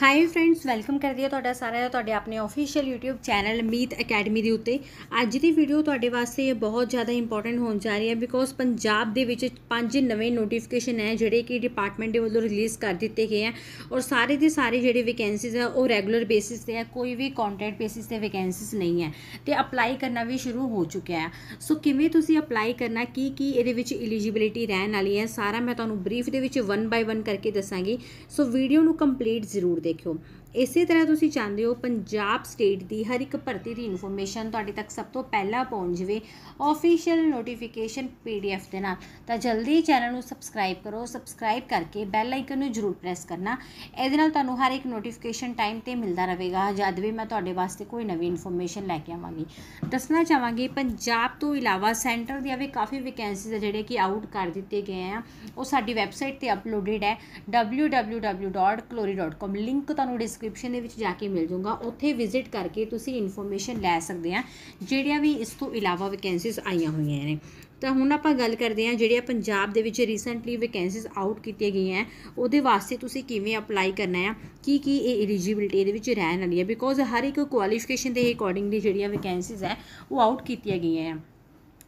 high friends welcome ਕਰਦੀ ਹਾਂ ਤੁਹਾਡਾ ਸਾਰਿਆਂ ਦਾ ਤੁਹਾਡੇ ਆਪਣੇ official YouTube channel Meet academy ਦੇ ਉੱਤੇ ਅੱਜ ਦੀ ਵੀਡੀਓ ਤੁਹਾਡੇ ਵਾਸਤੇ ਬਹੁਤ ਜ਼ਿਆਦਾ ਇੰਪੋਰਟੈਂਟ ਹੋਣ ਜਾ ਰਹੀ ਹੈ ਬਿਕੋਜ਼ ਪੰਜਾਬ ਦੇ ਵਿੱਚ ਪੰਜ ਨਵੇਂ ਨੋਟੀਫਿਕੇਸ਼ਨ ਹੈ ਜਿਹੜੇ ਕਿ ਡਿਪਾਰਟਮੈਂਟ ਦੇ ਵੱਲੋਂ ਰਿਲੀਜ਼ ਕਰ ਦਿੱਤੇ ਗਏ ਆ ਔਰ ਸਾਰੇ ਦੇ ਸਾਰੇ ਜਿਹੜੇ ਵੈਕੈਂਸੀਜ਼ ਆ ਉਹ ਰੈਗੂਲਰ ਬੇਸਿਸ ਤੇ ਆ ਕੋਈ ਵੀ ਕੰਟਰੈਕਟ ਬੇਸਿਸ ਤੇ ਵੈਕੈਂਸੀਜ਼ ਨਹੀਂ ਹੈ ਤੇ ਅਪਲਾਈ ਕਰਨਾ ਵੀ ਸ਼ੁਰੂ ਹੋ ਚੁੱਕਿਆ ਹੈ ਸੋ ਕਿਵੇਂ ਤੁਸੀਂ ਅਪਲਾਈ ਕਰਨਾ ਕੀ ਕੀ ਇਹਦੇ ਵਿੱਚ ਐਲੀਜੀਬਿਲਟੀ ਰਹਿਣ ਵਾਲੀ ਹੈ ਸਾਰਾ ਮੈਂ ਤੁਹਾਨੂੰ ਬਰੀਫ ਦੇ ਵਿੱਚ ਵਨ ਬਾਈ ਵਨ ਕਰਕੇ ਦੱਸਾਂਗੀ ਸੋ ਵੀਡੀਓ ਨੂੰ ਕੰਪਲੀਟ ਜ਼ਰੂਰ देखियो ਇਸੇ ਤਰ੍ਹਾਂ ਤੁਸੀਂ ਚਾਹੁੰਦੇ ਹੋ ਪੰਜਾਬ ਸਟੇਟ ਦੀ ਹਰ ਇੱਕ ਭਰਤੀ ਦੀ ਇਨਫੋਰਮੇਸ਼ਨ ਤੁਹਾਡੇ ਤੱਕ ਸਭ ਤੋਂ ਪਹਿਲਾਂ ਪਹੁੰਚ ਜਵੇ ਆਫੀਸ਼ੀਅਲ ਨੋਟੀਫਿਕੇਸ਼ਨ ਪੀਡੀਐਫ ਦੇ ਨਾਲ ਤਾਂ ਜਲਦੀ ਚੈਨਲ ਨੂੰ ਸਬਸਕ੍ਰਾਈਬ ਕਰੋ ਸਬਸਕ੍ਰਾਈਬ ਕਰਕੇ ਬੈਲ ਆਈਕਨ ਨੂੰ ਜ਼ਰੂਰ ਪ੍ਰੈਸ ਕਰਨਾ ਇਹਦੇ ਨਾਲ ਤੁਹਾਨੂੰ ਹਰ ਇੱਕ ਨੋਟੀਫਿਕੇਸ਼ਨ ਟਾਈਮ ਤੇ ਮਿਲਦਾ ਰਹੇਗਾ ਜਦ ਵੀ ਮੈਂ ਤੁਹਾਡੇ ਵਾਸਤੇ ਕੋਈ ਨਵੀਂ ਇਨਫੋਰਮੇਸ਼ਨ ਲੈ ਕੇ ਆਵਾਂਗੀ ਦੱਸਣਾ ਚਾਹਾਂਗੀ ਪੰਜਾਬ ਤੋਂ ਇਲਾਵਾ ਸੈਂਟਰ ਦੀਆਂ ਵੀ ਕਾਫੀ ਵੈਕੈਂਸੀਜ਼ ਜਿਹੜੇ ਕਿ ਆਊਟ ਕਰ ਦਿੱਤੇ ਗਏ ਆ ਉਹ ਸਾਡੀ ਵੈਬਸਾਈਟ ਤੇ ਅਪਲੋਡਡ ਹੈ www.clori.com ਲਿੰਕ ਤੁਹਾਨੂੰ ਡਿਸ ਡਿਸਕ੍ਰਿਪਸ਼ਨ ਦੇ ਵਿੱਚ ਜਾ ਕੇ ਮਿਲ ਜੂਗਾ ਉੱਥੇ ਵਿਜ਼ਿਟ ਕਰਕੇ ਤੁਸੀਂ ਇਨਫੋਰਮੇਸ਼ਨ ਲੈ ਸਕਦੇ ਆ ਜਿਹੜੀਆਂ ਵੀ ਇਸ ਤੋਂ ਇਲਾਵਾ ਵੈਕੈਂਸੀਸ ਆਈਆਂ ਹੋਈਆਂ ਨੇ ਤਾਂ ਹੁਣ ਆਪਾਂ ਗੱਲ ਕਰਦੇ ਆ ਜਿਹੜੀਆਂ ਪੰਜਾਬ ਦੇ ਵਿੱਚ ਰੀਸੈਂਟਲੀ ਵੈਕੈਂਸੀਸ ਆਊਟ ਕੀਤੀਆਂ ਗਈਆਂ ਉਹਦੇ ਵਾਸਤੇ ਤੁਸੀਂ ਕਿਵੇਂ ਅਪਲਾਈ ਕਰਨਾ ਹੈ ਕੀ ਕੀ ਇਹ ਐਲੀਜੀਬਿਲਟੀ ਇਹਦੇ ਵਿੱਚ ਰਹਿਣ ਵਾਲੀ ਹੈ ਬਿਕੋਜ਼ ਹਰ ਇੱਕ ਕੁਆਲੀਫਿਕੇਸ਼ਨ ਦੇ ਅਕੋਰਡਿੰਗਲੀ ਜਿਹੜੀਆਂ ਵੈਕੈਂਸੀਸ ਹੈ ਉਹ ਆਊਟ ਕੀਤੀਆਂ ਗਈਆਂ ਆ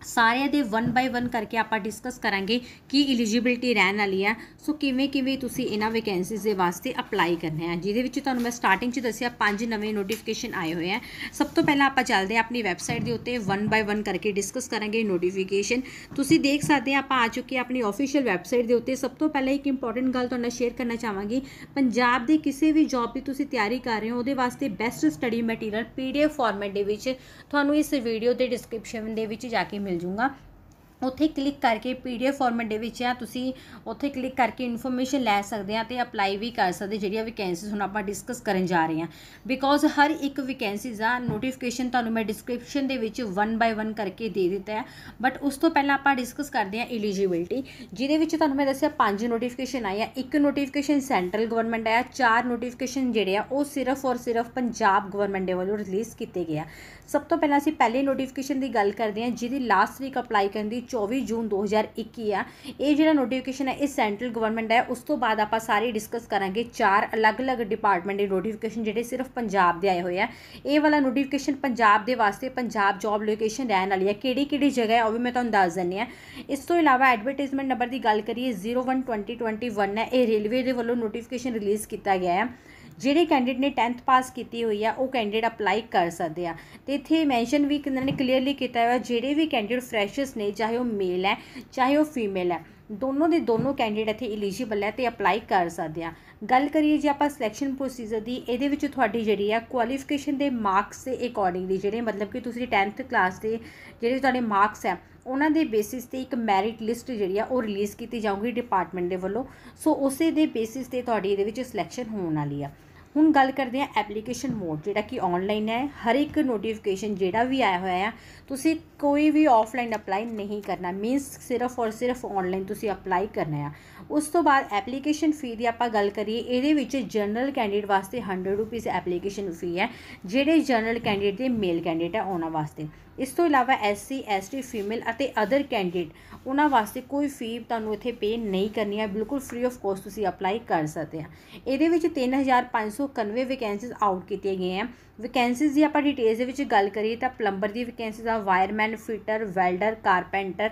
ਸਾਰੇ ਦੇ 1 ਬਾਈ 1 ਕਰਕੇ ਆਪਾਂ ਡਿਸਕਸ ਕਰਾਂਗੇ ਕਿ ਐਲੀਜੀਬਿਲਟੀ ਰਹਿਣ ਵਾਲੀ ਆ ਸੋ ਕਿਵੇਂ ਕਿਵੇਂ ਤੁਸੀਂ ਇਹਨਾਂ ਵੈਕੈਂਸੀਜ਼ ਦੇ ਵਾਸਤੇ ਅਪਲਾਈ ਕਰਨੇ ਆ ਜਿਹਦੇ ਵਿੱਚ ਤੁਹਾਨੂੰ ਮੈਂ ਸਟਾਰਟਿੰਗ 'ਚ ਦੱਸਿਆ ਪੰਜ ਨਵੇਂ ਨੋਟੀਫਿਕੇਸ਼ਨ ਆਏ ਹੋਏ ਆ ਸਭ ਤੋਂ ਪਹਿਲਾਂ ਆਪਾਂ ਚੱਲਦੇ ਆ ਆਪਣੀ ਵੈਬਸਾਈਟ ਦੇ ਉੱਤੇ 1 ਬਾਈ 1 ਕਰਕੇ ਡਿਸਕਸ ਕਰਾਂਗੇ ਨੋਟੀਫਿਕੇਸ਼ਨ ਤੁਸੀਂ ਦੇਖ ਸਕਦੇ ਆ ਆਪਾਂ ਆ ਚੁੱਕੇ ਆਪਣੀ ਅਫੀਸ਼ੀਅਲ ਵੈਬਸਾਈਟ ਦੇ ਉੱਤੇ ਸਭ ਤੋਂ ਪਹਿਲਾਂ ਇੱਕ ਇੰਪੋਰਟੈਂਟ ਗੱਲ ਤੁਹਾਨੂੰ ਸ਼ੇਅਰ ਕਰਨਾ ਚਾਹਾਂਗੀ ਪੰਜਾਬ ਦੇ ਕਿਸੇ ਵੀ ਜੌਬ ਦੀ ਤੁਸੀਂ ਤਿਆਰੀ ਕਰ ਰਹੇ ਹੋ ਉਹਦੇ ਵਾਸਤੇ best study material PDF format ਦੇ ਵਿੱਚ ਤੁਹਾਨੂੰ ਇਸ ਵੀਡੀਓ ਦੇ ਡਿਸਕ੍ਰਿਪਸ਼ਨ ਦੇ ਵਿੱਚ ਜਾ ਕੇ ਮਿਲ ਜੂਗਾ ਉੱਥੇ ਕਲਿੱਕ ਕਰਕੇ ਪੀਡੀਐਫ ਫਾਰਮੈਟ ਦੇ ਵਿੱਚ ਆ ਤੁਸੀਂ ਉੱਥੇ ਕਲਿੱਕ ਕਰਕੇ ਇਨਫੋਰਮੇਸ਼ਨ ਲੈ ਸਕਦੇ ਆ ਤੇ ਅਪਲਾਈ ਵੀ ਕਰ ਸਕਦੇ ਜਿਹੜੀਆਂ ਵੈਕੈਂਸੀਜ਼ ਹੁਣ ਆਪਾਂ ਡਿਸਕਸ ਕਰਨ ਜਾ ਰਹੇ ਆ ਬਿਕੋਜ਼ ਹਰ ਇੱਕ ਵੈਕੈਂਸੀਜ਼ ਆ ਨੋਟੀਫਿਕੇਸ਼ਨ ਤੁਹਾਨੂੰ ਮੈਂ ਡਿਸਕ੍ਰਿਪਸ਼ਨ ਦੇ ਵਿੱਚ 1 ਬਾਈ 1 ਕਰਕੇ ਦੇ ਦਿੱਤਾ ਹੈ ਬਟ ਉਸ ਤੋਂ ਪਹਿਲਾਂ ਆਪਾਂ ਡਿਸਕਸ ਕਰਦੇ ਆ ਐਲੀਜੀਬਿਲਟੀ ਜਿਹਦੇ ਵਿੱਚ ਤੁਹਾਨੂੰ ਮੈਂ ਦੱਸਿਆ ਪੰਜ ਨੋਟੀਫਿਕੇਸ਼ਨ ਆਏ ਆ ਇੱਕ ਨੋਟੀਫਿਕੇਸ਼ਨ ਸੈਂਟਰਲ ਗਵਰਨਮੈਂਟ ਆਇਆ ਚਾਰ ਨੋਟੀਫਿਕੇਸ਼ਨ ਜਿਹੜੇ ਆ ਉਹ ਸਿਰਫ ਔਰ ਸਿਰਫ ਪੰਜਾਬ ਗਵਰਨਮੈਂਟ ਦੇ ਵੱਲੋਂ ਰਿਲੀਜ਼ ਕੀਤੇ ਗਏ ਆ ਸਭ ਤੋਂ ਪਹਿਲਾਂ ਅਸੀਂ ਪਹਿਲੇ ਨੋਟੀਫਿਕੇਸ਼ਨ ਦੀ ਗੱਲ ਕਰਦੇ ਆ ਜਿਹਦੀ ਲਾਸਟ ਵੀਕ ਅਪਲਾਈ ਕਰਨ ਦੀ 24 ਜੂਨ 2021 ਆ ਇਹ ਜਿਹੜਾ ਨੋਟੀਫਿਕੇਸ਼ਨ ਹੈ ਇਹ ਸੈਂਟਰਲ ਗਵਰਨਮੈਂਟ ਹੈ ਉਸ ਤੋਂ ਬਾਅਦ ਆਪਾਂ ਸਾਰੇ ਡਿਸਕਸ ਕਰਾਂਗੇ ਚਾਰ ਅਲੱਗ-ਅਲੱਗ ਡਿਪਾਰਟਮੈਂਟ ਦੇ ਨੋਟੀਫਿਕੇਸ਼ਨ ਜਿਹੜੇ ਸਿਰਫ ਪੰਜਾਬ ਦੇ ਆਏ ਹੋਏ ਆ ਇਹ ਵਾਲਾ ਨੋਟੀਫਿਕੇਸ਼ਨ ਪੰਜਾਬ ਦੇ ਵਾਸਤੇ ਪੰਜਾਬ ਜੌਬ ਲੋਕੇਸ਼ਨ ਰਹਿਣ ਵਾਲੀ ਹੈ ਕਿਹੜੀ-ਕਿਹੜੀ ਜਗ੍ਹਾ ਹੈ ਉਹ ਵੀ ਮੈਂ ਤੁਹਾਨੂੰ ਦੱਸ ਦਿੰਨੀ ਆ ਇਸ ਤੋਂ ਇਲਾਵਾ ਐਡਵਰਟਾਈਜ਼ਮੈਂਟ ਨੰਬਰ ਦੀ ਗੱਲ ਕਰੀਏ 012021 ਹੈ ਇਹ ਰੇਲਵੇ ਦੇ ਵੱਲੋਂ ਨੋਟੀਫਿਕੇਸ਼ਨ ਰਿਲੀਜ਼ ਕੀਤਾ ਗਿਆ ਹੈ ਜਿਹੜੇ ਕੈਂਡੀਡੇਟ ਨੇ 10th ਪਾਸ ਕੀਤੀ ਹੋਈ ਆ ਉਹ ਕੈਂਡੀਡੇਟ ਅਪਲਾਈ ਕਰ ਸਕਦੇ ਆ ਤੇ ਇੱਥੇ ਮੈਂਸ਼ਨ ਵੀ ਕਿੰਨਾਂ ਨੇ ਕਲੀਅਰਲੀ ਕੀਤਾ ਹੋਇਆ ਜਿਹੜੇ ਵੀ ਕੈਂਡੀਡੇਟ ਫਰੈਸ਼ਰਸ ਨੇ ਚਾਹੇ ਉਹ ਮੇਲ ਹੈ ਚਾਹੇ ਉਹ ਫੀਮੇਲ ਹੈ ਦੋਨੋਂ ਦੇ ਦੋਨੋਂ ਕੈਂਡੀਡੇਟ ਇੱਥੇ ਐਲੀਜੀਬਲ ਹੈ ਤੇ ਅਪਲਾਈ ਕਰ ਸਕਦੇ ਆ ਗੱਲ ਕਰੀਏ ਜੇ ਆਪਾਂ ਸਿਲੈਕਸ਼ਨ ਪ੍ਰੋਸੀਜਰ ਦੀ ਇਹਦੇ ਵਿੱਚ ਤੁਹਾਡੀ ਜਿਹੜੀ ਆ ਕੁਆਲੀਫਿਕੇਸ਼ਨ ਦੇ ਮਾਰਕਸ ਦੇ ਅਕੋਰਡਿੰਗਲੀ ਜਿਹੜੇ ਮਤਲਬ ਕਿ ਤੁਸੀਂ 10th ਕਲਾਸ ਦੇ ਜਿਹੜੇ ਤੁਹਾਡੇ ਮਾਰਕਸ ਹੈ ਉਹਨਾਂ ਦੇ ਬੇਸਿਸ ਤੇ ਇੱਕ ਮੈਰਿਟ ਲਿਸਟ ਜਿਹੜੀ ਆ ਉਹ ਰਿਲੀਜ਼ ਕੀਤੀ ਜਾਊਗੀ ਡਿਪਾਰਟਮੈਂਟ ਦੇ ਵੱਲੋਂ ਸੋ ਉਸੇ ਦੇ ਬੇਸਿਸ ਤੇ ਤੁਹਾਡੀ ਇਹਦੇ ਵਿੱਚ ਸਿਲੈਕਸ਼ਨ ਹੋਣ ਵਾਲੀ ਆ ਹੁਣ ਗੱਲ ਕਰਦੇ ਆ ਐਪਲੀਕੇਸ਼ਨ ਮੋਡ ਜਿਹੜਾ ਕਿ ਆਨਲਾਈਨ ਹੈ ਹਰ ਇੱਕ ਨੋਟੀਫਿਕੇਸ਼ਨ ਜਿਹੜਾ ਵੀ ਆਇਆ ਹੋਇਆ ਹੈ ਤੁਸੀਂ ਕੋਈ ਵੀ ਆਫਲਾਈਨ ਅਪਲਾਈ ਨਹੀਂ ਕਰਨਾ ਮੀਨਸ ਸਿਰਫ ਔਰ ਸਿਰਫ ਆਨਲਾਈਨ ਤੁਸੀਂ ਅਪਲਾਈ ਕਰਨਾ ਆ ਉਸ ਤੋਂ ਬਾਅਦ ਐਪਲੀਕੇਸ਼ਨ ਫੀ ਦੀ ਆਪਾਂ ਗੱਲ ਕਰੀਏ ਇਹਦੇ ਵਿੱਚ ਜਨਰਲ ਕੈਂਡੀਡੇਟ ਵਾਸਤੇ 100 ਰੁਪਏ ਐਪਲੀਕੇਸ਼ਨ ਫੀ ਹੈ ਜਿਹੜੇ ਜਨਰਲ ਕੈਂਡੀਡੇਟ ਦੇ ਮੇਲ ਕੈਂਡੀਡੇਟ ਆ ਉਹਨਾਂ ਵਾਸਤੇ ਇਸ ਤੋਂ ਇਲਾਵਾ ਐਸਸੀ ਐਸਟੀ ਫੀਮੇਲ ਅਤੇ ਅਦਰ ਕੈਂਡੀਡੇਟ ਉਹਨਾਂ ਵਾਸਤੇ ਕੋਈ ਫੀ ਤੁਹਾਨੂੰ ਇੱਥੇ ਪੇ ਨਹੀਂ ਕਰਨੀ ਹੈ ਬਿਲਕੁਲ ਫ੍ਰੀ ਆਫ ਕੋਸਟ ਤੁਸੀਂ ਅਪਲਾਈ ਕਰ ਸਕਦੇ ਆ ਇਹਦੇ ਵਿੱਚ 3591 ਵੈਕੈਂਸੀਜ਼ ਆਊਟ ਗਈ ਹੈ ਵੈਕੈਂਸੀਜ਼ ਦੀ ਆਪਾਂ ਡਿਟੇਲਸ ਦੇ ਵਿੱਚ ਗੱਲ ਕਰੀਏ ਤਾਂ ਪਲੰਬਰ ਦੀ ਵੈਕੈਂਸੀਜ਼ ਆ ਵਾਇਰਮੈਨ ਫਿਟਰ ਵੈਲਡਰ ਕਾਰਪੈਂਟਰ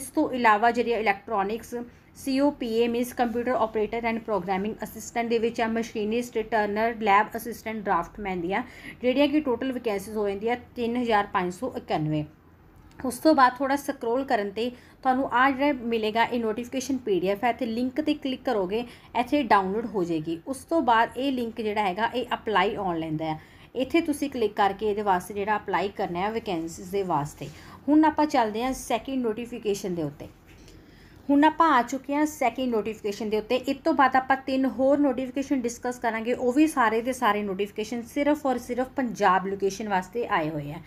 ਇਸ ਤੋਂ ਇਲਾਵਾ ਜਿਹੜੀ electronics COPA means computer operator and programming assistant ਦੇ ਵਿੱਚ ਆ machinist turner lab assistant draftsman ਦੀਆਂ ਜਿਹੜੀਆਂ ਕਿ ਟੋਟਲ ਵੈਕੈਂਸੀਜ਼ ਹੋ ਜਾਂਦੀਆਂ 3591 ਉਸ ਤੋਂ ਬਾਅਦ ਥੋੜਾ ਸਕਰੋਲ ਕਰਨ ਤੇ ਤੁਹਾਨੂੰ ਆ ਜਿਹੜਾ ਮਿਲੇਗਾ ਇਹ ਨੋਟੀਫਿਕੇਸ਼ਨ ਪੀਡੀਐਫ ਹੈ ਤੇ ਲਿੰਕ ਤੇ ਕਲਿੱਕ ਕਰੋਗੇ ਇੱਥੇ ਡਾਊਨਲੋਡ ਹੋ ਜਾਏਗੀ ਉਸ ਤੋਂ ਬਾਅਦ ਇਹ ਲਿੰਕ ਜਿਹੜਾ ਹੈਗਾ ਇਹ ਅਪਲਾਈ ਆਨਲਾਈਨ ਦਾ ਹੈ ਇੱਥੇ ਤੁਸੀਂ ਕਲਿੱਕ ਕਰਕੇ ਇਹਦੇ ਵਾਸਤੇ ਜਿਹੜਾ ਅਪਲਾਈ ਕਰਨਾ ਹੈ ਵੈਕੈਂਸੀਜ਼ ਦੇ ਵਾਸਤੇ ਹੁਣ ਆਪਾਂ ਚੱਲਦੇ ਹਾਂ ਸੈਕਿੰਡ ਨੋਟੀਫਿਕੇਸ਼ਨ ਦੇ ਉੱਤੇ ਹੁਣ ਆਪਾਂ ਆ ਚੁੱਕੇ ਹਾਂ ਸੈਕਿੰਡ ਨੋਟੀਫਿਕੇਸ਼ਨ ਦੇ ਉੱਤੇ ਇਸ ਤੋਂ ਬਾਅਦ ਆਪਾਂ ਤਿੰਨ ਹੋਰ ਨੋਟੀਫਿਕੇਸ਼ਨ ਡਿਸਕਸ ਕਰਾਂਗੇ ਉਹ ਵੀ ਸਾਰੇ ਦੇ ਸਾਰੇ ਨੋਟੀਫਿਕੇਸ਼ਨ ਸਿਰਫ ਔਰ ਸਿਰਫ ਪੰਜਾਬ ਲੋਕੇਸ਼ਨ ਵਾਸਤੇ ਆਏ ਹੋਏ ਆ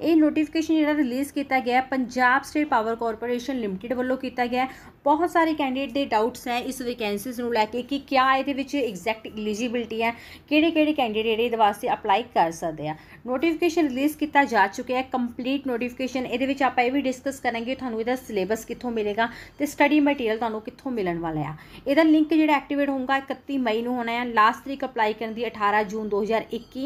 ਇਹ ਨੋਟੀਫਿਕੇਸ਼ਨ ਜਿਹੜਾ ਰਿਲੀਜ਼ ਕੀਤਾ ਗਿਆ Punjab state power corporation limited ਵੱਲੋਂ ਕੀਤਾ ਗਿਆ ਬਹੁਤ ਸਾਰੇ ਕੈਂਡੀਡੇਟ ਦੇ ਡਾਊਟਸ ਹੈ ਇਸ ਵੈਕੈਂਸੀਜ਼ ਨੂੰ ਲੈ ਕੇ ਕਿ ਕਿਆ ਇਹਦੇ ਵਿੱਚ ਐਗਜ਼ੈਕਟ ਐਲੀਜੀਬਿਲਟੀ ਹੈ ਕਿਹੜੇ-ਕਿਹੜੇ ਕੈਂਡੀਡੇਟ ਇਹਦੇ ਵਾਸਤੇ ਅਪਲਾਈ ਕਰ ਸਕਦੇ ਆ ਨੋਟੀਫਿਕੇਸ਼ਨ ਰਿਲੀਜ਼ ਕੀਤਾ ਜਾ ਚੁੱਕਿਆ ਹੈ ਕੰਪਲੀਟ ਨੋਟੀਫਿਕੇਸ਼ਨ ਇਹਦੇ ਵਿੱਚ ਆਪਾਂ ਇਹ ਵੀ ਡਿਸਕਸ ਕਰਾਂਗੇ ਤੁਹਾਨੂੰ ਇਹਦਾ ਸਿਲੇਬਸ ਕਿੱਥੋਂ ਮਿਲੇਗਾ ਤੇ ਸਟੱਡੀ ਮਟੀਰੀਅਲ ਤੁਹਾਨੂੰ ਕਿੱਥੋਂ ਮਿਲਣ ਵਾਲਾ ਆ ਇਹਦਾ ਲਿੰਕ ਜਿਹੜਾ ਐਕਟੀਵੇਟ ਹੋਊਗਾ 31 ਮਈ ਨੂੰ ਹੋਣਾ ਹੈ ਲਾਸਟ ਤਰੀਕ ਅਪਲਾਈ ਕਰਨ ਦੀ 18 ਜੂਨ 2021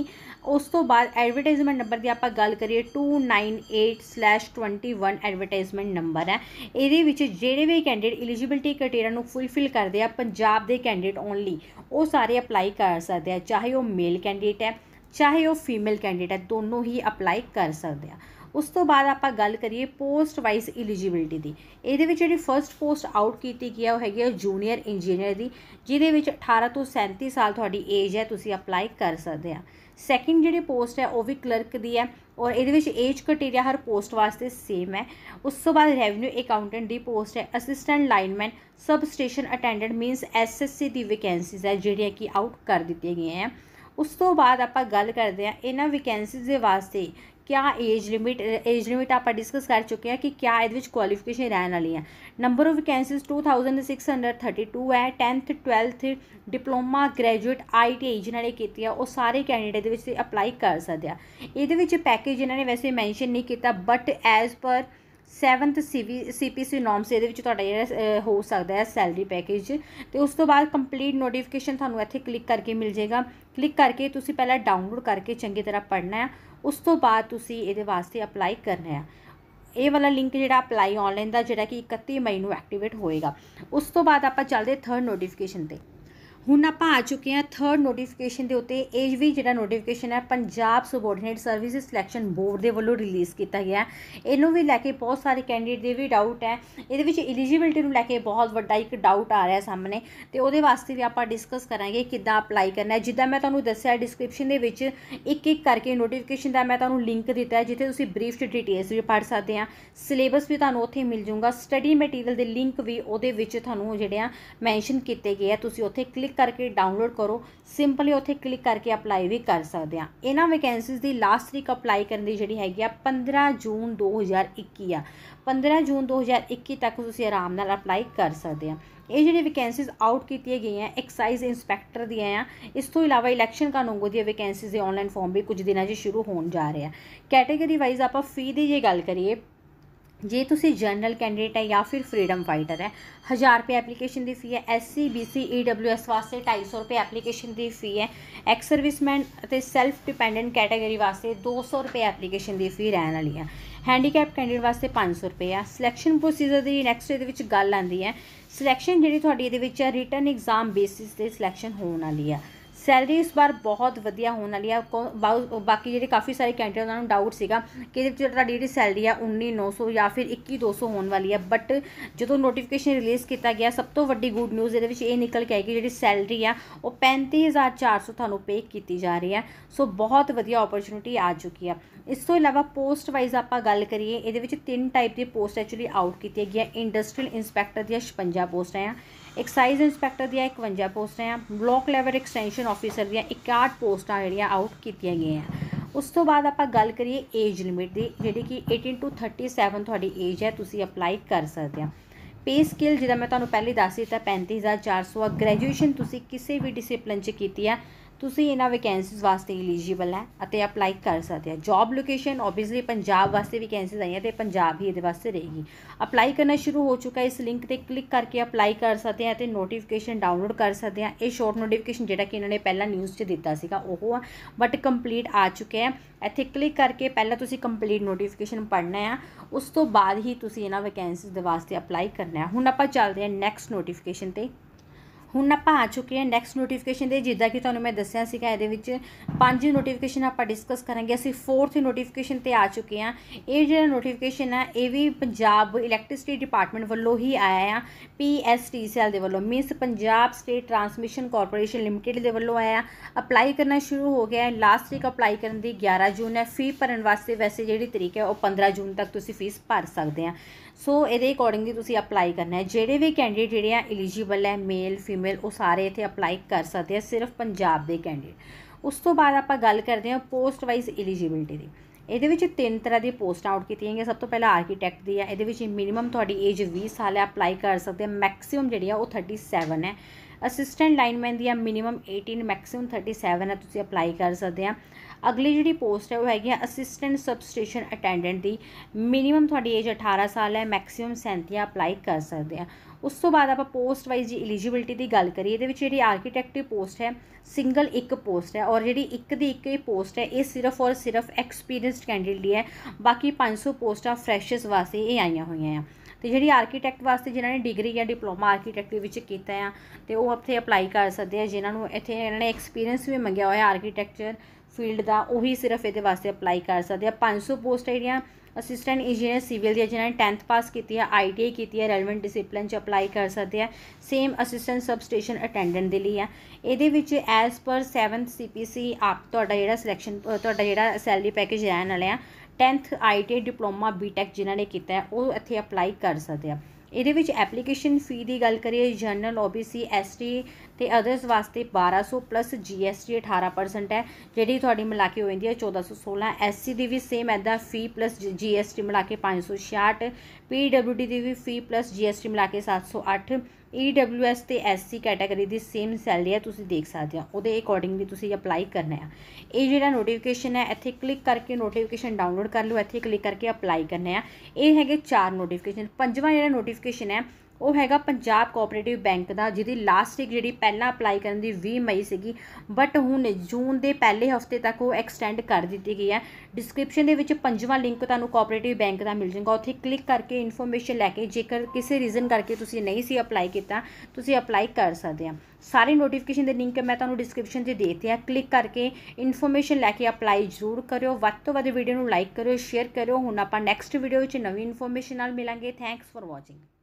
ਉਸ ਤੋਂ ਬਾਅਦ ਐਡਵਰਟਾਈਜ਼ਮੈਂਟ ਨੰਬਰ ਦੀ ਆਪਾਂ ਗੱਲ ਕਰੀਏ 298/21 ਐਡਵਰਟਾਈਜ਼ਮੈਂਟ ਨੰਬਰ ਹੈ ਇਹਦੇ ਵਿੱਚ ਜਿਹੜੇ ਵੀ ਕੈਂਡੀਡੇਟ ਐਲੀਜੀਬਿਲਟੀ ਕ੍ਰਾਈਟੇਰੀਆ ਨੂੰ ਫੁੱਲਫਿਲ ਕਰਦੇ ਆ ਪੰਜਾਬ ਦੇ ਕੈਂਡੀਡੇਟ ਓਨਲੀ ਉਹ ਸਾਰੇ ਅਪਲਾਈ ਕਰ ਸਕਦੇ ਆ ਚਾਹੇ ਉਹ ਮੇਲ ਕੈਂਡੀਡੇਟ ਹੈ ਚਾਹੇ ਉਹ ਫੀਮੇਲ ਕੈਂਡੀਡੇਟ ਹੈ ਦੋਨੋਂ ਹੀ ਅਪਲਾਈ ਕਰ ਸਕਦੇ ਆ ਉਸ ਤੋਂ ਬਾਅਦ ਆਪਾਂ ਗੱਲ ਕਰੀਏ ਪੋਸਟ ਵਾਈਜ਼ ਐਲੀਜੀਬਿਲਟੀ ਦੀ ਇਹਦੇ ਵਿੱਚ ਜਿਹੜੀ ਫਰਸਟ ਪੋਸਟ ਆਊਟ ਕੀਤੀ ਗਈ ਹੈ ਉਹ ਹੈਗੀ ਹੈ ਜੂਨੀਅਰ ਇੰਜੀਨੀਅਰ ਦੀ ਜਿਹਦੇ ਵਿੱਚ 18 ਤੋਂ 37 ਸਾਲ ਤੁਹਾਡੀ ਏਜ ਹੈ ਤੁਸੀਂ ਅਪਲਾਈ ਕਰ ਸਕਦੇ ਆ ਸੈਕਿੰਡ ਜਿਹੜੀ ਪੋਸਟ ਹੈ ਉਹ ਵੀ ਕਲਰਕ ਦੀ ਹੈ ਔਰ ਇਹਦੇ ਵਿੱਚ ਏਜ ਕ੍ਰਾਈਟੇਰੀਆ ਹਰ ਪੋਸਟ ਵਾਸਤੇ ਸੇਮ ਹੈ ਉਸ ਤੋਂ ਬਾਅਦ ਰੈਵਨਿਊ ਅਕਾਊਂਟੈਂਟ ਦੀ ਪੋਸਟ ਹੈ assistant lineman sub station attendant means SSC ਦੀ ਵੈਕੈਂਸੀਜ਼ ਹੈ ਜਿਹੜੀਆਂ ਕਿ ਆਊਟ ਕਰ ਦਿੱਤੀਆਂ ਗਈਆਂ ਹੈ ਉਸ ਤੋਂ ਬਾਅਦ ਆਪਾਂ ਗੱਲ ਕਰਦੇ ਆ ਇਹਨਾਂ ਵੈਕੈਂਸੀਜ਼ ਦੇ ਵਾਸਤੇ ਕਿਆ ਏਜ ਲਿਮਿਟ ਏਜ ਲਿਮਿਟ ਆਪਾਂ ਡਿਸਕਸ ਕਰ ਚੁੱਕੇ ਹਾਂ ਕਿ ਕਿਆ ਇਹਦੇ ਵਿੱਚ ਕੁਆਲੀਫਿਕੇਸ਼ਨ ਰਹਿਣ ਵਾਲੀ ਹੈ ਨੰਬਰ ਆਫ ਵੈਕੈਂਸੀਜ਼ 2632 ਹੈ 10th 12th diploma graduate IT ਜਿਨ੍ਹਾਂ ਨੇ ਕੀਤੀ ਆ ਉਹ ਸਾਰੇ ਕੈਂਡੀਡੇਟ ਦੇ ਵਿੱਚ ਅਪਲਾਈ ਕਰ ਸਕਦੇ ਆ ਇਹਦੇ ਵਿੱਚ ਪੈਕੇਜ ਇਹਨਾਂ ਨੇ ਵੈਸੇ ਮੈਂਸ਼ਨ ਨਹੀਂ ਕੀਤਾ but as per 7th CV CPC ਇਹਦੇ ਵਿੱਚ ਤੁਹਾਡਾ ਜਿਹੜਾ ਹੋ ਸਕਦਾ ਹੈ ਸੈਲਰੀ ਪੈਕੇਜ ਤੇ ਉਸ ਤੋਂ ਬਾਅਦ ਕੰਪਲੀਟ ਨੋਟੀਫਿਕੇਸ਼ਨ ਤੁਹਾਨੂੰ ਇੱਥੇ ਕਲਿੱਕ ਕਰਕੇ ਮਿਲ ਜਾਏਗਾ ਕਲਿੱਕ ਕਰਕੇ ਤੁਸੀਂ ਪਹਿਲਾਂ ਡਾਊਨਲੋਡ ਕਰਕੇ ਚੰਗੀ ਤਰ੍ਹਾਂ ਪੜ੍ਹਨਾ ਹੈ ਉਸ ਤੋਂ ਬਾਅਦ ਤੁਸੀਂ ਇਹਦੇ ਵਾਸਤੇ ਅਪਲਾਈ ਕਰਨਾ ਹੈ ਇਹ ਵਾਲਾ ਲਿੰਕ ਜਿਹੜਾ ਅਪਲਾਈ ਆਨਲਾਈਨ ਦਾ ਜਿਹੜਾ ਕਿ 31 ਮਈ ਨੂੰ ਐਕਟੀਵੇਟ ਹੋਏਗਾ ਉਸ ਤੋਂ ਬਾਅਦ ਆਪਾਂ ਚੱਲਦੇ ਥਰਡ ਨੋਟੀਫਿਕੇਸ਼ਨ ਤੇ ਹੁਣ ਆਪਾਂ ਆ ਚੁੱਕੇ ਹਾਂ ਥਰਡ ਨੋਟੀਫਿਕੇਸ਼ਨ ਦੇ ਉੱਤੇ ਇਹ ਵੀ ਜਿਹੜਾ ਨੋਟੀਫਿਕੇਸ਼ਨ ਹੈ Punjab subordinate services selection board ਦੇ ਵੱਲੋਂ ਰਿਲੀਜ਼ ਕੀਤਾ ਗਿਆ ਇਹਨੂੰ ਵੀ ਲੈ ਕੇ ਬਹੁਤ ਸਾਰੇ ਕੈਂਡੀਡੇਟ ਦੇ ਵੀ ਡਾਊਟ ਹੈ ਇਹਦੇ ਵਿੱਚ ਐਲੀਜੀਬਿਲਟੀ ਨੂੰ ਲੈ ਕੇ ਬਹੁਤ ਵੱਡਾ ਇੱਕ ਡਾਊਟ ਆ ਰਿਹਾ ਸਾਹਮਣੇ ਤੇ ਉਹਦੇ ਵਾਸਤੇ ਵੀ ਆਪਾਂ ਡਿਸਕਸ ਕਰਾਂਗੇ ਕਿੱਦਾਂ ਅਪਲਾਈ ਕਰਨਾ ਹੈ ਜਿੱਦਾਂ ਮੈਂ ਤੁਹਾਨੂੰ ਦੱਸਿਆ ਡਿਸਕ੍ਰਿਪਸ਼ਨ ਦੇ ਵਿੱਚ ਇੱਕ ਇੱਕ ਕਰਕੇ ਨੋਟੀਫਿਕੇਸ਼ਨ ਦਾ ਮੈਂ ਤੁਹਾਨੂੰ ਲਿੰਕ ਦਿੱਤਾ ਹੈ ਜਿੱਥੇ ਤੁਸੀਂ ਬਰੀਫ ਡਿਟੇਲਸ ਵੀ ਪੜ੍ਹ ਸਕਦੇ ਆ ਸਿਲੇਬਸ ਵੀ ਤੁਹਾਨੂੰ ਉੱਥੇ ਮਿਲ ਜਾਊਗਾ ਸਟੱਡੀ ਮਟੀਰੀਅਲ ਦੇ ਲਿੰਕ ਵੀ ਉਹਦੇ ਵਿੱਚ ਤੁਹਾਨੂੰ ਜਿਹੜੇ ਆ ਮੈਂਸ਼ਨ ਕੀਤੇ ਗਏ ਆ ਤੁਸੀਂ ਉੱਥੇ ਕਲਿੱਕ ਕਰਕੇ ਡਾਊਨਲੋਡ ਕਰੋ ਸਿੰਪਲੀ ਉੱਥੇ ਕਲਿੱਕ ਕਰਕੇ ਅਪਲਾਈ ਵੀ ਕਰ ਸਕਦੇ ਆ ਇਹਨਾਂ ਵੈਕੈਂਸੀਜ਼ ਦੀ ਲਾਸਟ ਤਰੀਕ ਅਪਲਾਈ ਕਰਨ ਦੀ ਜਿਹੜੀ ਹੈਗੀ ਆ 15 ਜੂਨ 2021 ਆ 15 ਜੂਨ 2021 ਤੱਕ ਤੁਸੀਂ ਆਰਾਮ ਨਾਲ ਅਪਲਾਈ ਕਰ ਸਕਦੇ ਆ ਇਹ ਜਿਹੜੀ ਵੈਕੈਂਸੀਜ਼ ਆਊਟ ਕੀਤੀਆਂ ਗਈਆਂ ਐਕਸਾਈਜ਼ ਇਨਸਪੈਕਟਰ ਦੀਆਂ ਆ ਇਸ ਤੋਂ ਇਲਾਵਾ ਇਲੈਕਸ਼ਨ ਕਾਨੂੰਗੋ ਦੀਆਂ ਵੈਕੈਂਸੀਜ਼ ਦੇ ਆਨਲਾਈਨ ਫਾਰਮ ਵੀ ਕੁਝ ਦਿਨਾਂ 'ਚ ਸ਼ੁਰੂ ਹੋਣ ਜਾ ਰਿਹਾ ਕੈਟਾਗਰੀ ਵਾਈਜ਼ ਆਪਾਂ ਫੀ ਦੀ ਜੇ ਗੱਲ ਕਰੀਏ ਜੇ ਤੁਸੀਂ ਜਨਰਲ ਕੈਂਡੀਡੇਟ ਹੈ ਜਾਂ ਫਿਰ ਫਰੀडम ਫਾਈਟਰ ਹੈ 1000 ਰੁਪਏ ਐਪਲੀਕੇਸ਼ਨ ਦੀ ਫੀ ਹੈ ਐਸਸੀ ਬੀਸੀ ਈਡਬਲਯੂਐਸ ਵਾਸਤੇ 250 ਰੁਪਏ ਐਪਲੀਕੇਸ਼ਨ ਦੀ ਫੀ ਹੈ ਐਕਸ ਸਰਵਿਸਮੈਨ ਅਤੇ ਸੈਲਫ ਡਿਪੈਂਡੈਂਟ ਕੈਟਾਗਰੀ ਵਾਸਤੇ 200 ਰੁਪਏ ਐਪਲੀਕੇਸ਼ਨ ਦੀ ਫੀ ਰਹਿਣ ਵਾਲੀ ਹੈ ਹੈਂਡੀਕੈਪ ਕੈਂਡੀਡੇਟ ਵਾਸਤੇ 500 ਰੁਪਏ ਆ ਸਿਲੈਕਸ਼ਨ ਪ੍ਰੋਸੀਜਰ ਦੀ ਨੈਕਸਟ ਦੇ ਵਿੱਚ ਗੱਲ ਆਉਂਦੀ ਹੈ ਸਿਲੈਕਸ਼ਨ ਜਿਹੜੀ ਤੁਹਾਡੀ ਇਹਦੇ ਵਿੱਚ ਹੈ ਰਿਟਨ ਐਗਜ਼ਾਮ ਬੇਸਿਸ ਤੇ ਸਿਲੈਕਸ਼ਨ ਹੋਣ ਵਾਲੀ ਆ ਸੈਲਰੀ ਇਸ ਵਾਰ ਬਹੁਤ ਵਧੀਆ ਹੋਣ ਵਾਲੀ ਆ ਬਾਕੀ ਜਿਹੜੇ ਕਾਫੀ ਸਾਰੇ ਕੈਂਡੀਡੇਟ ਉਹਨਾਂ ਨੂੰ ਡਾਊਟ ਸੀਗਾ ਕਿ ਇਹਦੇ ਵਿੱਚ ਤੁਹਾਡੀ ਜਿਹੜੀ ਸੈਲਰੀ ਆ 19900 ਜਾਂ ਫਿਰ 21200 ਹੋਣ ਵਾਲੀ ਆ ਬਟ ਜਦੋਂ ਨੋਟੀਫਿਕੇਸ਼ਨ ਰਿਲੀਜ਼ ਕੀਤਾ ਗਿਆ ਸਭ ਤੋਂ ਵੱਡੀ ਗੁੱਡ ਨਿਊਜ਼ ਇਹਦੇ ਵਿੱਚ ਇਹ ਨਿਕਲ ਕੇ ਆਈ ਕਿ ਜਿਹੜੀ ਸੈਲਰੀ ਆ ਉਹ 35400 ਤੁਹਾਨੂੰ ਪੇ ਕੀਤੀ ਜਾ ਰਹੀ ਆ ਸੋ ਬਹੁਤ ਵਧੀਆ ਓਪਰਚ्युनिटी ਆ ਚੁੱਕੀ ਆ ਇਸ ਤੋਂ ਇਲਾਵਾ ਪੋਸਟ ਵਾਈਜ਼ ਆਪਾਂ ਗੱਲ ਕਰੀਏ ਇਹਦੇ ਵਿੱਚ ਤਿੰਨ ਟਾਈਪ ਦੀ ਪੋਸਟ ਐਕਚੁਅਲੀ ਆਊਟ ਕੀਤੀ ਗਈ ਆ ਇੰਡਸਟਰੀਅਲ ਇਨਸਪੈਕਟਰ ਦੀਆਂ 56 ਪੋਸਟਾਂ ਆ ਐਕਸਾਈਜ਼ ਇੰਸਪੈਕਟਰ ਦੀਆਂ 51 ਪੋਸਟਾਂ ਆ ਬਲਾਕ ਲੈਵਲ ਐਕਸਟੈਂਸ਼ਨ ਆਫੀਸਰ ਦੀਆਂ 61 ਪੋਸਟਾਂ ਜਿਹੜੀਆਂ ਆਊਟ ਕੀਤੀਆਂ ਗਈਆਂ ਉਸ ਤੋਂ ਬਾਅਦ ਆਪਾਂ ਗੱਲ ਕਰੀਏ ਏਜ ਲਿਮਿਟ ਦੀ ਜਿਹੜੀ ਕਿ 18 ਟੂ 37 ਤੁਹਾਡੀ ਏਜ ਹੈ ਤੁਸੀਂ ਅਪਲਾਈ ਕਰ ਸਕਦੇ ਆ ਪੇ ਸਕਿੱਲ ਜਿਹਦਾ ਮੈਂ ਤੁਹਾਨੂੰ ਪਹਿਲੇ ਦੱਸ ਦਿੱਤਾ 35400 ਗ੍ਰੈਜੂਏਸ਼ਨ ਤੁਸੀਂ ਕਿਸੇ ਵੀ ਡਿਸਪਲਿਨ 'ਚ ਕੀਤੀ ਆ ਤੁਸੀਂ ਇਹਨਾਂ ਵੈਕੈਂਸੀਜ਼ ਵਾਸਤੇ ਐਲੀਜੀਬਲ ਹੈ ਅਤੇ ਅਪਲਾਈ ਕਰ ਸਕਦੇ ਆ ਜੌਬ ਲੋਕੇਸ਼ਨ ਆਬਵੀਅਸਲੀ ਪੰਜਾਬ ਵਾਸਤੇ ਵੈਕੈਂਸੀਜ਼ ਆਈਆਂ ਤੇ ਪੰਜਾਬ ਹੀ ਇਹਦੇ ਵਾਸਤੇ ਰਹੇਗੀ ਅਪਲਾਈ ਕਰਨਾ ਸ਼ੁਰੂ ਹੋ ਚੁੱਕਾ ਇਸ ਲਿੰਕ ਤੇ ਕਲਿੱਕ ਕਰਕੇ ਅਪਲਾਈ ਕਰ ਸਕਦੇ ਆ ਤੇ ਨੋਟੀਫਿਕੇਸ਼ਨ ਡਾਊਨਲੋਡ ਕਰ ਸਕਦੇ ਆ ਇਹ ਸ਼ੋਰਟ ਨੋਟੀਫਿਕੇਸ਼ਨ ਜਿਹੜਾ ਕਿ ਇਹਨਾਂ ਨੇ ਪਹਿਲਾਂ ਨਿਊਜ਼ 'ਚ ਦਿੱਤਾ ਸੀਗਾ ਉਹ ਆ ਬਟ ਕੰਪਲੀਟ ਆ ਚੁੱਕਿਆ ਇੱਥੇ ਕਲਿੱਕ ਕਰਕੇ ਪਹਿਲਾਂ ਤੁਸੀਂ ਕੰਪਲੀਟ ਨੋਟੀਫਿਕੇਸ਼ਨ ਪੜ੍ਹਨਾ ਆ ਉਸ ਤੋਂ ਬਾਅਦ ਹੀ ਤੁਸੀਂ ਇਹਨਾਂ ਵੈਕੈਂਸੀਜ਼ ਦੇ ਵਾਸਤੇ ਅਪਲਾਈ ਕਰਨਾ ਹੈ ਹੁਣ ਆਪਾਂ ਚੱਲਦੇ ਆ ਨੈਕਸਟ ਨੋਟੀਫਿਕੇਸ਼ਨ ਤੇ ਹੁਣ ਆਪਾਂ ਆ ਚੁੱਕੇ ਹਾਂ ਨੈਕਸਟ ਨੋਟੀਫਿਕੇਸ਼ਨ ਦੇ ਜਿੱਦਾਂ ਕਿ ਤੁਹਾਨੂੰ ਮੈਂ ਦੱਸਿਆ ਸੀਗਾ ਇਹਦੇ ਵਿੱਚ ਪੰਜ ਨੋਟੀਫਿਕੇਸ਼ਨ ਆਪਾਂ ਡਿਸਕਸ ਕਰਾਂਗੇ ਅਸੀਂ ਫੋਰਥ ਨੋਟੀਫਿਕੇਸ਼ਨ ਤੇ ਆ ਚੁੱਕੇ ਹਾਂ ਇਹ ਜਿਹੜਾ ਨੋਟੀਫਿਕੇਸ਼ਨ ਹੈ ਇਹ ਵੀ ਪੰਜਾਬ ਇਲੈਕਟ੍ਰਿਸਿਟੀ ਡਿਪਾਰਟਮੈਂਟ ਵੱਲੋਂ ਹੀ ਆਇਆ ਆ ਪੀਐਸਟੀਸੀਐਲ ਦੇ ਵੱਲੋਂ means Punjab state transmission corporation limited ਦੇ ਵੱਲੋਂ ਆਇਆ ਅਪਲਾਈ ਕਰਨਾ ਸ਼ੁਰੂ ਹੋ ਗਿਆ ਹੈ ਲਾਸਟ ਵੀਕ ਅਪਲਾਈ ਕਰਨ ਦੀ 11 ਜੂਨ ਹੈ ਫੀ ਭਰਨ ਵਾਸਤੇ ਵੈਸੇ ਜਿਹੜੀ ਤਰੀਕ ਹੈ ਉਹ 15 ਜੂਨ ਤੱਕ ਤੁਸੀਂ ਫੀਸ ਭਰ ਸਕਦੇ ਆ ਸੋ ਇਹਦੇ ਅਕੋਰਡਿੰਗਲੀ ਤੁਸੀਂ ਅਪਲਾਈ ਕਰਨਾ ਹੈ ਜਿਹੜੇ ਵੀ ਕੈਂਡੀਡੇਟ ਜਿਹੜੇ ਆ ਐਲੀਜੀਬਲ ਹੈ ਮੇਲ ਫੀਮੇਲ ਉਹ ਸਾਰੇ ਇੱਥੇ ਅਪਲਾਈ ਕਰ ਸਕਦੇ ਆ ਸਿਰਫ ਪੰਜਾਬ ਦੇ ਕੈਂਡੀਡੇਟ ਉਸ ਤੋਂ ਬਾਅਦ ਆਪਾਂ ਗੱਲ ਕਰਦੇ ਹਾਂ ਪੋਸਟ ਵਾਈਜ਼ ਐਲੀਜੀਬਿਲਟੀ ਦੀ ਇਹਦੇ ਵਿੱਚ ਤਿੰਨ ਤਰ੍ਹਾਂ ਦੀ ਪੋਸਟ ਆਊਟ ਕੀਤੀਆਂ ਗਈਆਂ ਸਭ ਤੋਂ ਪਹਿਲਾਂ ਆਰਕੀਟੈਕਟ ਦੀ ਆ ਇਹਦੇ ਵਿੱਚ ਮਿਨੀਮਮ ਤੁਹਾਡੀ ਏਜ 20 ਸਾਲ ਹੈ ਅਪਲਾਈ ਕਰ ਸਕਦੇ ਆ ਮੈਕਸਿਮਮ ਜਿਹੜੀ ਆ ਉਹ 37 ਹੈ ਅਸਿਸਟੈਂਟ ਲਾਈਨਮੈਨ ਦੀ ਆ ਮਿਨੀਮਮ 18 ਮੈਕਸਿਮਮ 37 ਹੈ ਤੁਸੀਂ ਅਪਲਾਈ ਕਰ ਸਕਦੇ ਆ ਅਗਲੀ ਜਿਹੜੀ ਪੋਸਟ ਹੈ ਉਹ ਹੈਗੀ ਆ ਅਸਿਸਟੈਂਟ ਸਬਸਟੇਸ਼ਨ ਅਟੈਂਡੈਂਟ ਦੀ ਮਿਨੀਮਮ ਤੁਹਾਡੀ ਏਜ 18 ਸਾਲ ਹੈ ਮੈਕਸਿਮਮ 37 ਅਪਲਾਈ ਕਰ ਸਕਦੇ ਆ ਉਸ ਤੋਂ ਬਾਅਦ ਆਪਾਂ ਪੋਸਟ ਵਾਈਜ਼ ਜੀ ਐਲੀਜੀਬਿਲਟੀ ਦੀ ਗੱਲ ਕਰੀਏ ਇਹਦੇ ਵਿੱਚ ਜਿਹੜੀ ਆਰਕੀਟੈਕਟਿਵ ਪੋਸਟ ਹੈ ਸਿੰਗਲ ਇੱਕ ਪੋਸਟ ਹੈ ਔਰ ਜਿਹੜੀ ਇੱਕ ਦੀ ਇੱਕ ਹੀ ਪੋਸਟ ਹੈ ਇਹ ਸਿਰਫ ਔਰ ਸਿਰਫ ਐਕਸਪੀਰੀਅੰਸਡ ਕੈਂਡੀਡੇਟ ਲਈ ਹੈ ਬਾਕੀ 500 ਪੋਸਟਾਂ ਫਰੈਸ਼ਰਸ ਵਾਸਤੇ ਇਹ ਆਈਆਂ ਹੋਈਆਂ ਆ ਤੇ ਜਿਹੜੀ ਆਰਕੀਟੈਕਟ ਵਾਸਤੇ ਜਿਨ੍ਹਾਂ ਨੇ ਡਿਗਰੀ ਜਾਂ ਡਿਪਲੋਮਾ ਆਰਕੀਟੈਕਟ ਵਿੱਚ ਕੀਤਾ ਆ ਤੇ ਉਹ ਉੱਥੇ ਅਪਲਾਈ ਕਰ ਸਕਦੇ ਆ ਜਿਨ੍ਹਾਂ ਨੂੰ ਇੱਥੇ ਇਹਨਾਂ ਨੇ ਐਕਸਪੀਰੀਅੰਸ ਵੀ ਮੰਗਿਆ ਹੋਇਆ ਆਰਕੀਟੈਕਚਰ ਫੀਲਡ ਦਾ ਉਹੀ ਸਿਰਫ ਇਹਦੇ ਵਾਸਤੇ ਅਪਲਾਈ ਕਰ ਸਕਦੇ ਆ 500 ਪੋਸਟ ਜਿਹੜੀਆਂ ਅਸਿਸਟੈਂਟ ਇੰਜੀਨੀਅਰ ਸਿਵਲ ਦੀਆਂ ਜਿਨ੍ਹਾਂ ਨੇ 10th ਪਾਸ ਕੀਤੀ ਹੈ ਆਈਟੀਆਈ ਕੀਤੀ ਹੈ ਰੈਲੇਵੈਂਟ ਡਿਸਪਲਿਨ 'ਚ ਅਪਲਾਈ ਕਰ ਸਕਦੇ ਆ same assistant sub station attendant ਦੇ ਲਈ ਆ ਇਹਦੇ ਵਿੱਚ ਐਸ ਪਰ 7th ਸੀਪੀਸੀ ਆਪ ਤੁਹਾਡਾ ਜਿਹੜਾ ਸਿਲੈਕਸ਼ਨ ਤੁਹਾਡਾ ਜਿਹੜਾ ਸੈਲਰੀ ਪੈਕੇਜ ਰਹਿਣ ਵਾਲਿਆ ਆ 10th IT ਡਿਪਲੋਮਾ ਬੀਟੈਕ ਜਿਨ੍ਹਾਂ ਨੇ ਕੀਤਾ ਹੈ ਉਹ ਇੱਥੇ ਅਪਲਾਈ ਕਰ ਸਕਦੇ ਆ ਇਹਦੇ ਵਿੱਚ ਐਪਲੀਕੇਸ਼ਨ ਫੀ ਦੀ ਗੱਲ ਕਰੀਏ ਜਨਰਲ ਓਬੀਸੀ ਐਸਟੀ ਤੇ ਅਦਰਸ ਵਾਸਤੇ 1200 ਪਲੱਸ ਜੀਐਸਟੀ 18% ਹੈ ਜਿਹੜੀ ਤੁਹਾਡੀ ਮਿਲਾ ਕੇ ਹੋ ਜਾਂਦੀ ਹੈ 1416 ਐਸਸੀ ਦੀ ਵੀ ਸੇਮ ਐਦਾ ਫੀ ਪਲੱਸ ਜੀਐਸਟੀ ਮਿਲਾ ਕੇ 566 ਪੀਡਬਲਯੂਡੀ ਦੀ ਵੀ ਫੀ ਪਲੱਸ ਜੀਐਸਟੀ ਮਿਲਾ ਕੇ 708 ईडब्ल्यूएस e ਤੇ ਐਸਸੀ ਕੈਟਾਗਰੀ ਦੀ ਸੇਮ ਸੈਲਰੀ ਆ ਤੁਸੀਂ ਦੇਖ ਸਕਦੇ ਆ ਉਹਦੇ ਅਕੋਰਡਿੰਗਲੀ ਤੁਸੀਂ ਅਪਲਾਈ ਕਰਨਾ ਆ ਇਹ ਜਿਹੜਾ ਨੋਟੀਫਿਕੇਸ਼ਨ ਹੈ ਇੱਥੇ ਕਲਿੱਕ ਕਰਕੇ ਨੋਟੀਫਿਕੇਸ਼ਨ ਡਾਊਨਲੋਡ ਕਰ ਲਓ ਇੱਥੇ ਕਲਿੱਕ ਕਰਕੇ ਅਪਲਾਈ ਕਰਨਾ ਆ ਇਹ ਹੈਗੇ ਚਾਰ ਨੋਟੀਫਿਕੇਸ਼ਨ ਪੰਜਵਾਂ ਜਿਹੜਾ ਨੋਟੀਫਿਕੇਸ਼ਨ ਹੈ ਉਹ ਹੈਗਾ ਪੰਜਾਬ ਕੋਆਪਰੇਟਿਵ ਬੈਂਕ ਦਾ ਜਿਹਦੀ ਲਾਸਟ ਡੇਟ ਜਿਹੜੀ ਪਹਿਲਾਂ ਅਪਲਾਈ ਕਰਨ ਦੀ 20 ਮਈ ਸੀਗੀ ਬਟ ਹੁਣ ਜੂਨ ਦੇ ਪਹਿਲੇ ਹਫਤੇ ਤੱਕ ਉਹ ਐਕਸਟੈਂਡ ਕਰ ਦਿੱਤੀ ਗਈ ਹੈ ਡਿਸਕ੍ਰਿਪਸ਼ਨ ਦੇ ਵਿੱਚ ਪੰਜਵਾਂ ਲਿੰਕ ਤੁਹਾਨੂੰ ਕੋਆਪਰੇਟਿਵ ਬੈਂਕ ਦਾ ਮਿਲ ਜਾਏਗਾ ਉੱਥੇ ਕਲਿੱਕ ਕਰਕੇ ਇਨਫੋਰਮੇਸ਼ਨ ਲੈ ਕੇ ਜੇਕਰ ਕਿਸੇ ਰੀਜ਼ਨ ਕਰਕੇ ਤੁਸੀਂ ਨਹੀਂ ਸੀ ਅਪਲਾਈ ਕੀਤਾ ਤੁਸੀਂ ਅਪਲਾਈ ਕਰ ਸਕਦੇ ਆ ਸਾਰੇ ਨੋਟੀਫਿਕੇਸ਼ਨ ਦੇ ਲਿੰਕ ਮੈਂ ਤੁਹਾਨੂੰ ਡਿਸਕ੍ਰਿਪਸ਼ਨ 'ਚ ਦੇਤੇ ਆ ਕਲਿੱਕ ਕਰਕੇ ਇਨਫੋਰਮੇਸ਼ਨ ਲੈ ਕੇ ਅਪਲਾਈ ਜ਼ਰੂਰ ਕਰਿਓ ਵੱਧ ਤੋਂ ਵੱਧ ਵੀਡੀਓ ਨੂੰ ਲਾਈਕ ਕਰਿਓ ਸ਼ੇਅਰ ਕਰਿਓ ਹੁਣ ਆਪਾਂ ਨੈਕਸਟ ਵੀਡੀਓ ਵਿੱਚ ਨਵੀਂ ਇਨਫੋਰਮੇਸ਼ਨ ਨਾਲ ਮਿਲਾਂਗੇ ਥੈਂਕਸ ਫਾਰ ਵਾਚਿੰਗ